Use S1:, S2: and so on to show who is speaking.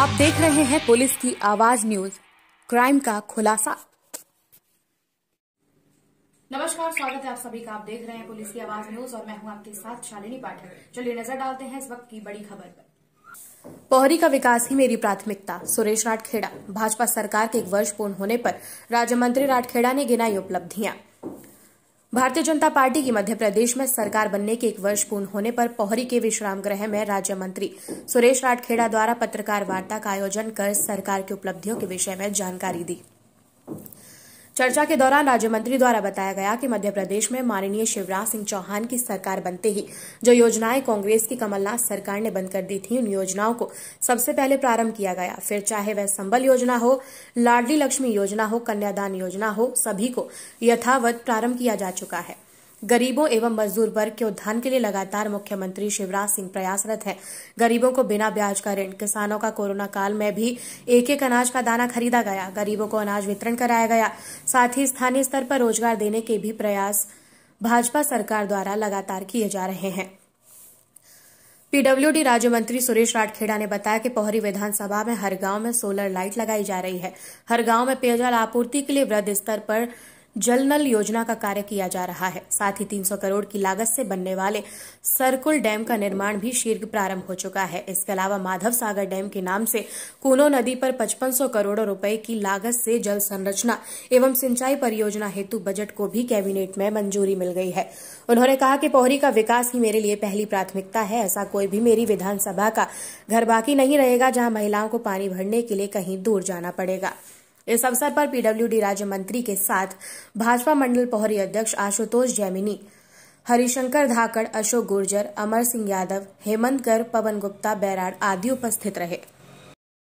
S1: आप देख रहे हैं पुलिस की आवाज न्यूज क्राइम का खुलासा नमस्कार स्वागत है आप सभी का आप देख रहे हैं पुलिस की आवाज न्यूज और मैं हूं आपके साथ शालिनी पाठक चलिए नजर डालते हैं इस वक्त की बड़ी खबर पर पोहरी का विकास ही मेरी प्राथमिकता सुरेश राठखेड़ा भाजपा सरकार के एक वर्ष पूर्ण होने पर राज्य मंत्री राठखेड़ा ने गिनाई उपलब्धियां भारतीय जनता पार्टी की मध्य प्रदेश में सरकार बनने के एक वर्ष पूर्ण होने पर पोहरी के विश्राम गृह में राज्य मंत्री सुरेश राठखेड़ा द्वारा पत्रकार वार्ता का आयोजन कर सरकार की उपलब्धियों के विषय में जानकारी दी चर्चा के दौरान राज्य मंत्री द्वारा बताया गया कि मध्य प्रदेश में माननीय शिवराज सिंह चौहान की सरकार बनते ही जो योजनाएं कांग्रेस की कमलनाथ सरकार ने बंद कर दी थी उन योजनाओं को सबसे पहले प्रारंभ किया गया फिर चाहे वह संबल योजना हो लाडली लक्ष्मी योजना हो कन्यादान योजना हो सभी को यथावत प्रारंभ किया जा चुका है गरीबों एवं मजदूर वर्ग के उद्धान के लिए लगातार मुख्यमंत्री शिवराज सिंह प्रयासरत है गरीबों को बिना ब्याज का ऋण किसानों का कोरोना काल में भी एक एक अनाज का दाना खरीदा गया गरीबों को अनाज वितरण कराया गया साथ ही स्थानीय स्तर पर रोजगार देने के भी प्रयास भाजपा सरकार द्वारा लगातार किए जा रहे हैं पीडब्ल्यूडी राज्य मंत्री सुरेश राठखेड़ा ने बताया कि पोहरी विधानसभा में हर गांव में सोलर लाइट लगाई जा रही है हर गांव में पेयजल आपूर्ति के लिए वृद्ध स्तर पर जल नल योजना का कार्य किया जा रहा है साथ ही 300 करोड़ की लागत से बनने वाले सर्कुल डैम का निर्माण भी शीघ्र प्रारंभ हो चुका है इसके अलावा माधव सागर डैम के नाम से कूनो नदी पर 5500 करोड़ रुपए की लागत से जल संरचना एवं सिंचाई परियोजना हेतु बजट को भी कैबिनेट में मंजूरी मिल गई है उन्होंने कहा कि पोहरी का विकास ही मेरे लिए पहली प्राथमिकता है ऐसा कोई भी मेरी विधानसभा का घर बाकी नहीं रहेगा जहां महिलाओं को पानी भरने के लिए कहीं दूर जाना पड़ेगा इस अवसर पर पीडब्ल्यूडी राज्य मंत्री के साथ भाजपा मंडल प्रहरी अध्यक्ष आशुतोष जैमिनी हरिशंकर धाकड़ अशोक गुर्जर अमर सिंह यादव हेमंत कर पवन गुप्ता बैराड आदि उपस्थित रहे